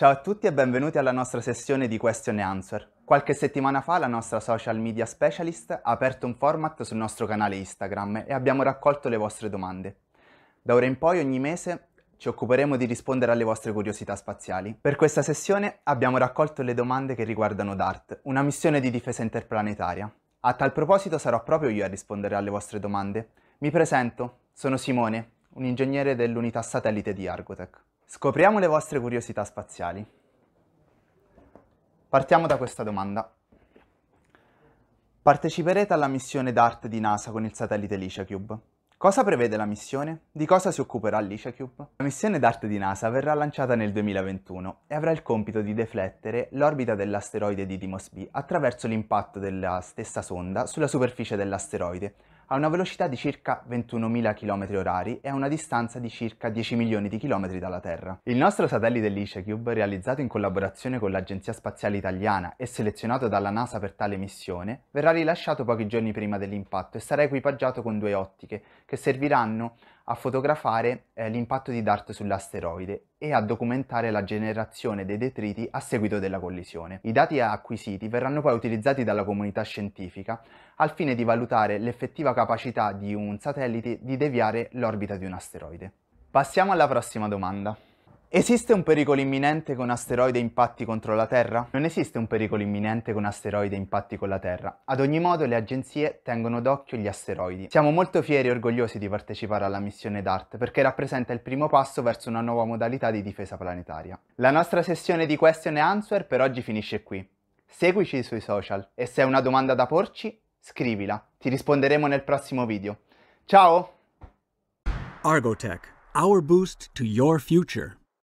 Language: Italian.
Ciao a tutti e benvenuti alla nostra sessione di Question Answer. Qualche settimana fa la nostra social media specialist ha aperto un format sul nostro canale Instagram e abbiamo raccolto le vostre domande. Da ora in poi ogni mese ci occuperemo di rispondere alle vostre curiosità spaziali. Per questa sessione abbiamo raccolto le domande che riguardano DART, una missione di difesa interplanetaria. A tal proposito sarò proprio io a rispondere alle vostre domande. Mi presento, sono Simone, un ingegnere dell'unità satellite di Argotech. Scopriamo le vostre curiosità spaziali. Partiamo da questa domanda. Parteciperete alla missione DART di NASA con il satellite LiceCube. Cosa prevede la missione? Di cosa si occuperà LiceCube? La missione DART di NASA verrà lanciata nel 2021 e avrà il compito di deflettere l'orbita dell'asteroide di Dimos B attraverso l'impatto della stessa sonda sulla superficie dell'asteroide, a una velocità di circa 21.000 km orari e a una distanza di circa 10 milioni di chilometri dalla Terra. Il nostro satellite LiceCube, realizzato in collaborazione con l'Agenzia Spaziale Italiana e selezionato dalla NASA per tale missione, verrà rilasciato pochi giorni prima dell'impatto e sarà equipaggiato con due ottiche che serviranno a fotografare eh, l'impatto di Dart sull'asteroide e a documentare la generazione dei detriti a seguito della collisione. I dati acquisiti verranno poi utilizzati dalla comunità scientifica al fine di valutare l'effettiva capacità di un satellite di deviare l'orbita di un asteroide. Passiamo alla prossima domanda. Esiste un pericolo imminente che un asteroide impatti contro la Terra? Non esiste un pericolo imminente che un asteroide impatti con la Terra. Ad ogni modo le agenzie tengono d'occhio gli asteroidi. Siamo molto fieri e orgogliosi di partecipare alla missione DART perché rappresenta il primo passo verso una nuova modalità di difesa planetaria. La nostra sessione di question e answer per oggi finisce qui. Seguici sui social e se hai una domanda da porci Scrivila, ti risponderemo nel prossimo video. Ciao! Argotech, our boost to your future.